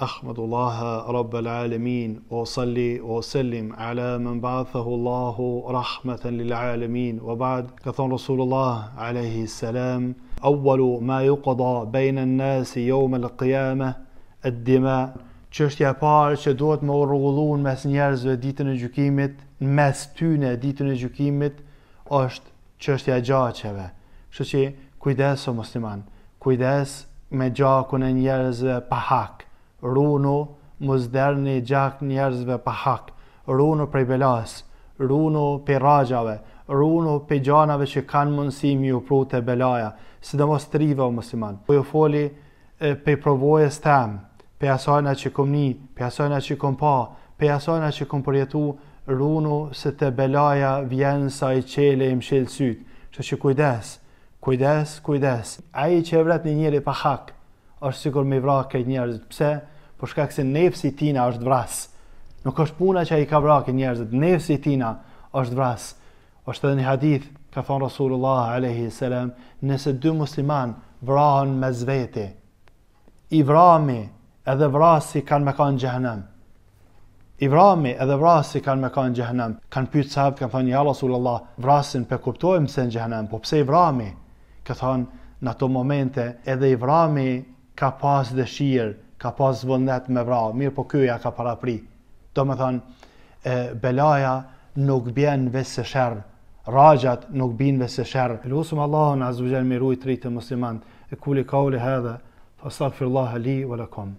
Ahmadullaha Rabbel Alemin O salli o sellim Ala men ba'thahu Allahu Rahmeten lil Alemin O ba'd Ka thonë Rasulullah Aleyhi Salam Awalu ma ju qada Bejnë në nasi Jome lë qiyama Et dima Qështja parë që duhet me urrullun mes njerëzve ditën e gjukimit, mes tyne ditën e gjukimit, është që musliman, kujdes me gjakun e njerëzve pa runu muzderni gjak njerëzve pa hak, runu prej belas, runu pe rajave, runu pe gjanave që kanë mundësi mi u pru të belaja, si dhe mos o musiman. Po ju foli pe provojës tem, pe asajna që kom ni, pe asajna që kom pa, pe asajna që kom përjetu, runu se të belaja vjenë sa i qele i mshilë sytë, që që kujdes, kujdes, kujdes. Aji që e vret një njëri pa hak, është sikur me vrakë e njerëzit, pse? për shkak se nefsi tina është vras. Nuk është puna që ai ka vrakë njerëzit, nefsi tina është vras. Është edhe një hadith ka thon Rasulullah alayhi salam, nëse dy musliman vrahen me zvetë, i vrami edhe vrasi kanë mëkan në xhehenam. I vrami edhe vrasi kanë mëkan në xhehenam. Kan pyet sahab, kan thon ja Rasulullah, vrasin për kuptojmë se në xhehenam, po pse i vrami? Ka thon në ato momente edhe i vrami ka pas dëshirë ka pas vëndet me vra, mirë po kjoja ka parapri. Do me thonë, belaja nuk bjen vese shërë, rajat nuk bjen vese shërë. Lusëm Allahun azu gjenë miru i tritë të muslimant, e kuli ka hedhe, fa stakfirullaha li vë lakom.